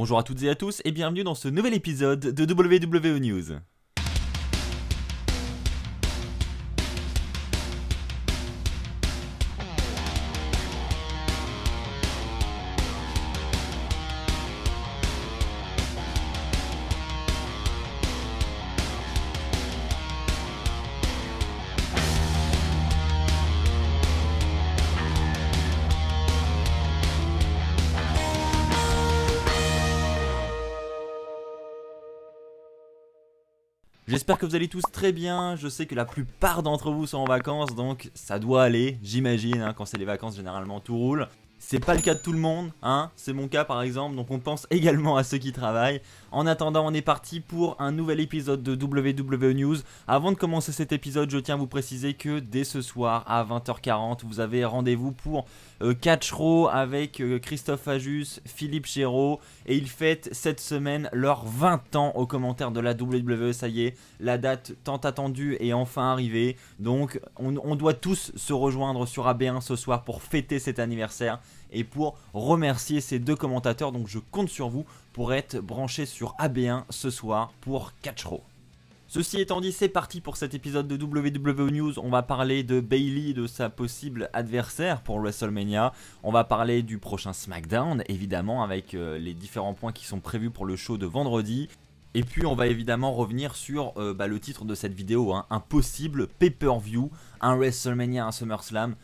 Bonjour à toutes et à tous et bienvenue dans ce nouvel épisode de WWO e News. J'espère que vous allez tous très bien. Je sais que la plupart d'entre vous sont en vacances, donc ça doit aller, j'imagine. Hein, quand c'est les vacances, généralement tout roule. C'est pas le cas de tout le monde, hein. C'est mon cas par exemple, donc on pense également à ceux qui travaillent. En attendant, on est parti pour un nouvel épisode de WWE News. Avant de commencer cet épisode, je tiens à vous préciser que dès ce soir à 20h40, vous avez rendez-vous pour euh, row avec euh, Christophe Ajus, Philippe Chéreau. Et ils fêtent cette semaine leurs 20 ans aux commentaires de la WWE. Ça y est, la date tant attendue est enfin arrivée. Donc on, doit tous se rejoindre sur AB1 ce soir pour fêter cet anniversaire et pour remercier ces deux commentateurs. Donc je compte sur vous pour être branché sur AB1 ce soir pour Row. Ceci étant dit, c'est parti pour cet épisode de WWE News. On va parler de Bailey, de sa possible adversaire pour WrestleMania. On va parler du prochain SmackDown, évidemment, avec euh, les différents points qui sont prévus pour le show de vendredi. Et puis on va évidemment revenir sur euh, bah, le titre de cette vidéo, un hein. possible pay-per-view, un WrestleMania, un SummerSlam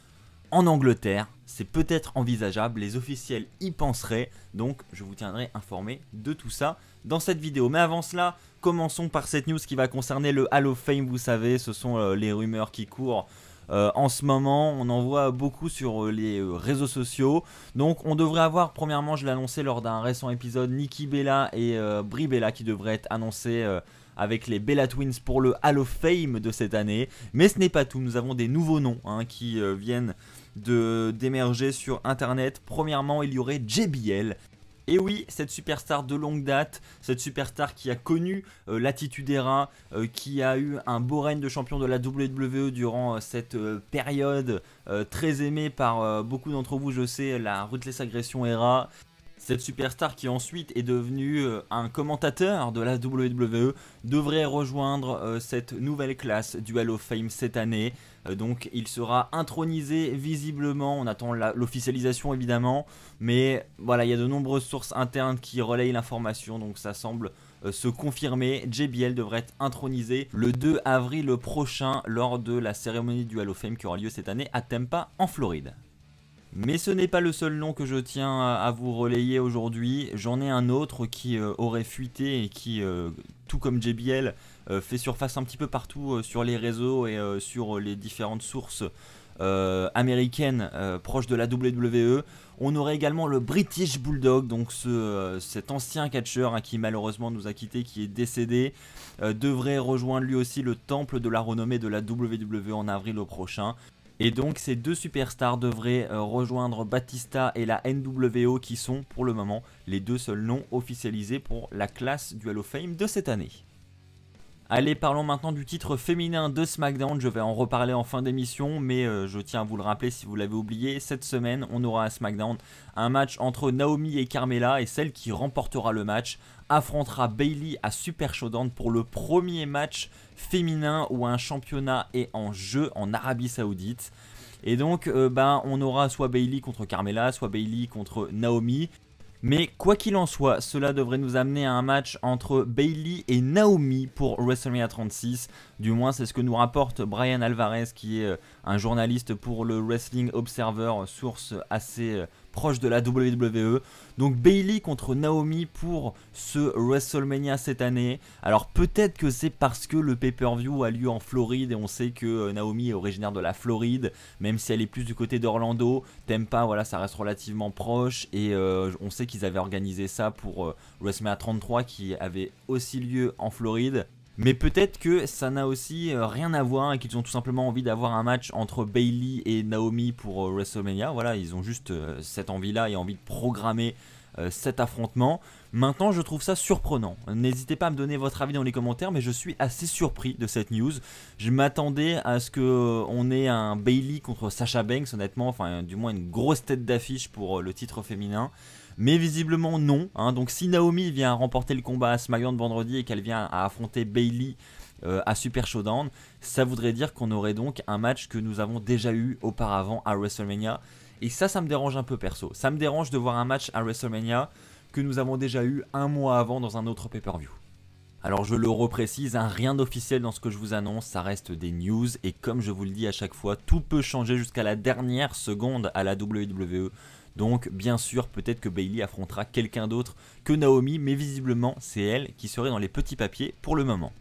en Angleterre, c'est peut-être envisageable, les officiels y penseraient, donc je vous tiendrai informé de tout ça dans cette vidéo. Mais avant cela, commençons par cette news qui va concerner le Hall of Fame, vous savez, ce sont euh, les rumeurs qui courent euh, en ce moment. On en voit beaucoup sur euh, les euh, réseaux sociaux. Donc on devrait avoir, premièrement, je l'ai annoncé lors d'un récent épisode, Nikki Bella et Brie Bella qui devraient être annoncés avec les Bella Twins pour le Hall of Fame de cette année. Mais ce n'est pas tout, nous avons des nouveaux noms hein, qui viennent d'émerger sur Internet. Premièrement, il y aurait JBL, et oui, cette superstar de longue date, cette superstar qui a connu euh, l'attitude ERA, euh, qui a eu un beau règne de champion de la WWE durant euh, cette période très aimée par beaucoup d'entre vous, je sais, la Ruthless Aggression Era. Cette superstar qui ensuite est devenue euh, un commentateur de la WWE devrait rejoindre euh, cette nouvelle classe du Hall of Fame cette année. Euh, donc il sera intronisé visiblement, on attend l'officialisation évidemment, mais voilà, il y a de nombreuses sources internes qui relayent l'information, donc ça semble se confirmer. JBL devrait être intronisé le 2 avril prochain lors de la cérémonie du Hall of Fame qui aura lieu cette année à Tampa en Floride. Mais ce n'est pas le seul nom que je tiens à vous relayer aujourd'hui. J'en ai un autre qui euh, aurait fuité et qui, euh, tout comme JBL, euh, fait surface un petit peu partout sur les réseaux et sur les différentes sources américaines proches de la WWE. On aurait également le British Bulldog, donc cet ancien catcheur hein, qui malheureusement nous a quitté, qui est décédé, devrait rejoindre lui aussi le temple de la renommée de la WWE en avril au prochain. Et donc ces deux superstars devraient euh, rejoindre Batista et la NWO qui sont pour le moment les deux seuls noms officialisés pour la classe du Hall of Fame de cette année. Allez, parlons maintenant du titre féminin de SmackDown. Je vais en reparler en fin d'émission, mais euh, je tiens à vous le rappeler si vous l'avez oublié. Cette semaine, on aura à SmackDown un match entre Naomi et Carmela, et celle qui remportera le match affrontera Bailey à Super Showdown pour le premier match féminin où un championnat est en jeu en Arabie Saoudite. Et donc, ben, on aura soit Bailey contre Carmela, soit Bailey contre Naomi. Mais quoi qu'il en soit, cela devrait nous amener à un match entre Bailey et Naomi pour WrestleMania 36. Du moins, c'est ce que nous rapporte Brian Alvarez, qui est euh, un journaliste pour le Wrestling Observer, source assez euh, proche de la WWE. Donc Bailey contre Naomi pour ce WrestleMania cette année. Alors peut-être que c'est parce que le pay-per-view a lieu en Floride et on sait que euh, Naomi est originaire de la Floride, même si elle est plus du côté d'Orlando. Tempa, voilà, ça reste relativement proche et euh, on sait qu'ils avaient organisé ça pour euh, WrestleMania 33 qui avait aussi lieu en Floride. Mais peut-être que ça n'a aussi euh, rien à voir et qu'ils ont tout simplement envie d'avoir un match entre Bailey et Naomi pour euh, WrestleMania. Voilà, ils ont juste euh, cette envie-là et envie de programmer euh, cet affrontement. Maintenant, je trouve ça surprenant. N'hésitez pas à me donner votre avis dans les commentaires, mais je suis assez surpris de cette news. Je m'attendais à ce qu'on euh, ait un Bailey contre Sasha Banks, honnêtement, enfin du moins une grosse tête d'affiche pour euh, le titre féminin. Mais visiblement non. Hein. Donc si Naomi vient remporter le combat à SmackDown vendredi et qu'elle vient affronter Bailey à Super Showdown, ça voudrait dire qu'on aurait donc un match que nous avons déjà eu auparavant à WrestleMania. Et ça, ça me dérange un peu perso. Ça me dérange de voir un match à WrestleMania que nous avons déjà eu un mois avant dans un autre pay-per-view. Alors je le reprécise, hein, rien d'officiel dans ce que je vous annonce, ça reste des news et comme je vous le dis à chaque fois, tout peut changer jusqu'à la dernière seconde à la WWE. Donc bien sûr, peut-être que Bailey affrontera quelqu'un d'autre que Naomi, mais visiblement c'est elle qui serait dans les petits papiers pour le moment.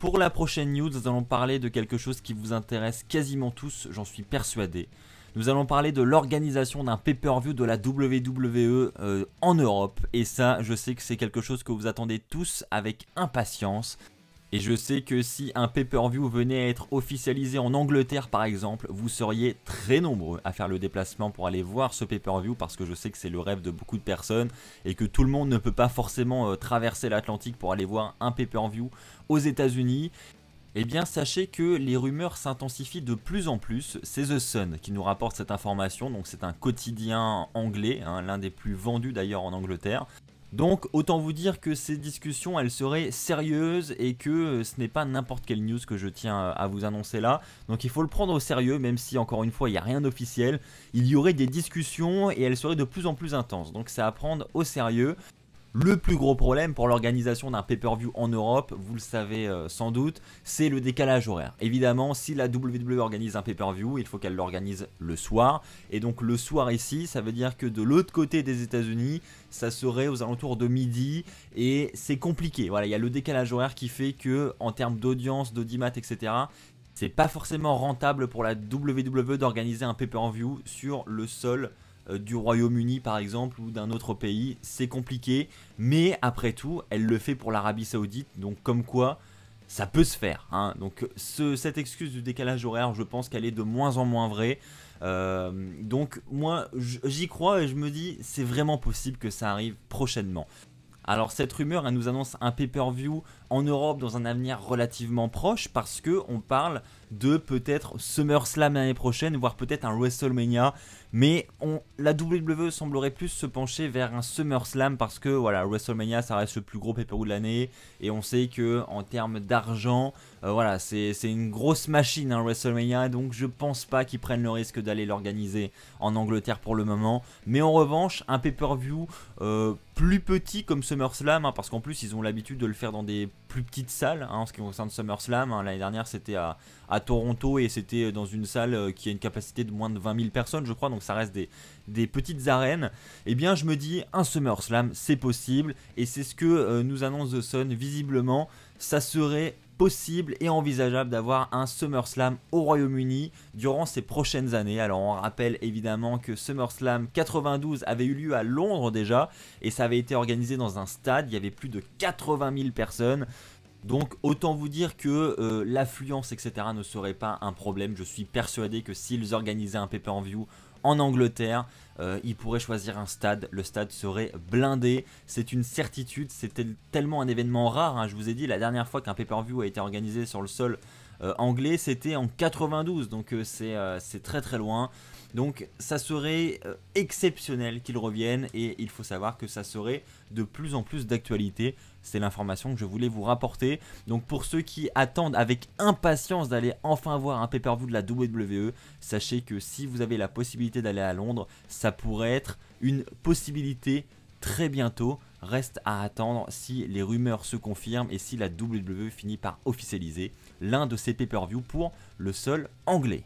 Pour la prochaine news, nous allons parler de quelque chose qui vous intéresse quasiment tous, j'en suis persuadé. Nous allons parler de l'organisation d'un pay-per-view de la WWE euh, en Europe. Et ça, je sais que c'est quelque chose que vous attendez tous avec impatience. Et je sais que si un pay-per-view venait à être officialisé en Angleterre par exemple, vous seriez très nombreux à faire le déplacement pour aller voir ce pay-per-view parce que je sais que c'est le rêve de beaucoup de personnes et que tout le monde ne peut pas forcément euh, traverser l'Atlantique pour aller voir un pay-per-view aux États-Unis. Eh bien, sachez que les rumeurs s'intensifient de plus en plus. C'est The Sun qui nous rapporte cette information. Donc, c'est un quotidien anglais, hein, l'un des plus vendus d'ailleurs en Angleterre. Donc, autant vous dire que ces discussions, elles seraient sérieuses et que euh, ce n'est pas n'importe quelle news que je tiens euh, à vous annoncer là. Donc, il faut le prendre au sérieux, même si encore une fois, il n'y a rien d'officiel. Il y aurait des discussions et elles seraient de plus en plus intenses. Donc, c'est à prendre au sérieux. Le plus gros problème pour l'organisation d'un pay-per-view en Europe, vous le savez euh, sans doute, c'est le décalage horaire. Évidemment, si la WWE organise un pay-per-view, il faut qu'elle l'organise le soir. Et donc le soir ici, ça veut dire que de l'autre côté des États-Unis, ça serait aux alentours de midi et c'est compliqué. Voilà, il y a le décalage horaire qui fait que en termes d'audience, d'audimat, etc., c'est pas forcément rentable pour la WWE d'organiser un pay-per-view sur le sol euh, du Royaume-Uni par exemple ou d'un autre pays, c'est compliqué, mais après tout, elle le fait pour l'Arabie Saoudite, donc comme quoi ça peut se faire. Hein. Donc cette excuse du décalage horaire, je pense qu'elle est de moins en moins vraie. Euh, donc moi, j'y crois et je me dis, c'est vraiment possible que ça arrive prochainement. Alors cette rumeur, elle nous annonce un pay-per-view en Europe dans un avenir relativement proche parce que on parle de peut-être SummerSlam l'année prochaine, voire peut-être un WrestleMania. Mais on, la WWE semblerait plus se pencher vers un SummerSlam parce que voilà, WrestleMania ça reste le plus gros pay-per-view de l'année et on sait que en termes d'argent, euh, voilà, c'est une grosse machine hein, WrestleMania donc je pense pas qu'ils prennent le risque d'aller l'organiser en Angleterre pour le moment. Mais en revanche, un pay-per-view euh, plus petit comme SummerSlam hein, parce qu'en plus ils ont l'habitude de le faire dans des plus petite salle hein, en ce qui concerne SummerSlam. Hein. L'année dernière, c'était à, Toronto et c'était euh, dans une salle euh, qui a une capacité de moins de 20 000 personnes, je crois, donc ça reste des, petites arènes. Et eh bien, je me dis, un SummerSlam, c'est possible et c'est ce que euh, nous annonce The Sun. Visiblement, ça serait possible et envisageable d'avoir un SummerSlam au Royaume-Uni durant ces prochaines années. Alors on rappelle évidemment que SummerSlam 92 avait eu lieu à Londres déjà et ça avait été organisé dans un stade, il y avait plus de 80 000 personnes. Donc autant vous dire que euh, l'affluence etc ne serait pas un problème, je suis persuadé que s'ils organisaient un pay view en Angleterre. Euh, il pourrait choisir un stade, le stade serait blindé, c'est une certitude, c'était tellement un événement rare, hein. je vous ai dit la dernière fois qu'un pay-per-view a été organisé sur le sol euh, anglais, c'était en 92, donc euh, euh, c'est très très loin. Donc ça serait exceptionnel qu'il revienne et il faut savoir que ça serait de plus en plus d'actualité. C'est l'information que je voulais vous rapporter. Donc pour ceux qui attendent avec impatience d'aller enfin voir un pay-per-view de la WWE, sachez que si vous avez la possibilité d'aller à Londres, ça pourrait être une possibilité très bientôt. Reste à attendre si les rumeurs se confirment et si la WWE finit par officialiser l'un de ses pay-per-view pour le seul anglais.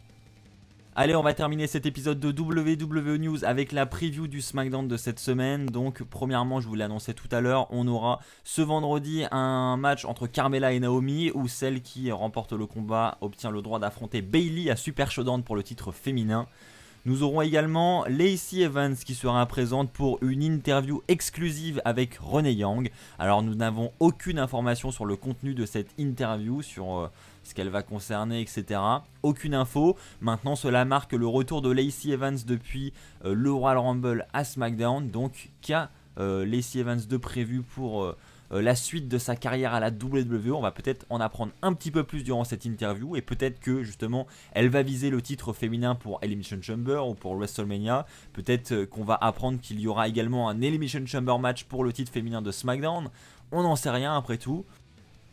Allez, on va terminer cet épisode de WWE News avec la preview du SmackDown de cette semaine. Donc, premièrement, je vous l'annonçais tout à l'heure, on aura ce vendredi un match entre Carmela et Naomi où celle qui remporte le combat obtient le droit d'affronter Bailey à Super Showdown pour le titre féminin. Nous aurons également Lacey Evans qui sera présente pour une interview exclusive avec René Yang. Alors nous n'avons aucune information sur le contenu de cette interview, sur euh, ce qu'elle va concerner, etc. Aucune info. Maintenant cela marque le retour de Lacey Evans depuis euh, le Royal Rumble à SmackDown. Donc qu'a euh, Lacey Evans de prévu pour... Euh, la suite de sa carrière à la WWE. On va peut-être en apprendre un petit peu plus durant cette interview et peut-être que justement elle va viser le titre féminin pour Elimination Chamber ou pour WrestleMania. Peut-être euh, qu'on va apprendre qu'il y aura également un Elimination Chamber match pour le titre féminin de SmackDown. On n'en sait rien après tout.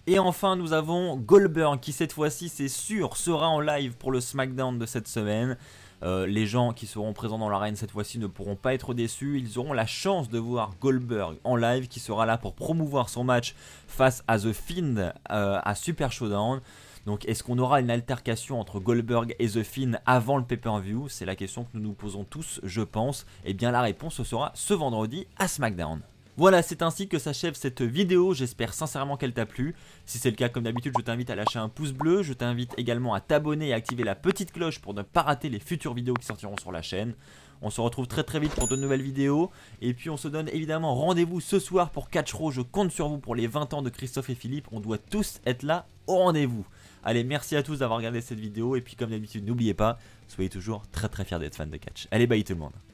Et enfin, nous avons Goldberg qui cette fois-ci, c'est sûr, sera en live pour le SmackDown de cette semaine. Euh, les gens qui seront présents dans l'arène cette fois-ci ne pourront pas être déçus. Ils auront la chance de voir Goldberg en live qui sera là pour promouvoir son match face à The Fiend euh, à Super Showdown. Donc est-ce qu'on aura une altercation entre Goldberg et The Fiend avant le pay-per-view C'est la question que nous nous posons tous, je pense. Et eh bien la réponse sera ce vendredi à SmackDown. Voilà, c'est ainsi que s'achève cette vidéo, j'espère sincèrement qu'elle t'a plu. Si c'est le cas, comme d'habitude, je t'invite à lâcher un pouce bleu, je t'invite également à t'abonner et à activer la petite cloche pour ne pas rater les futures vidéos qui sortiront sur la chaîne. On se retrouve très très vite pour de nouvelles vidéos, et puis on se donne évidemment rendez-vous ce soir pour Catch Row, je compte sur vous pour les 20 ans de Christophe et Philippe, on doit tous être là au rendez-vous. Allez, merci à tous d'avoir regardé cette vidéo, et puis comme d'habitude, n'oubliez pas, soyez toujours très très fiers d'être fan de catch. Allez, bye tout le monde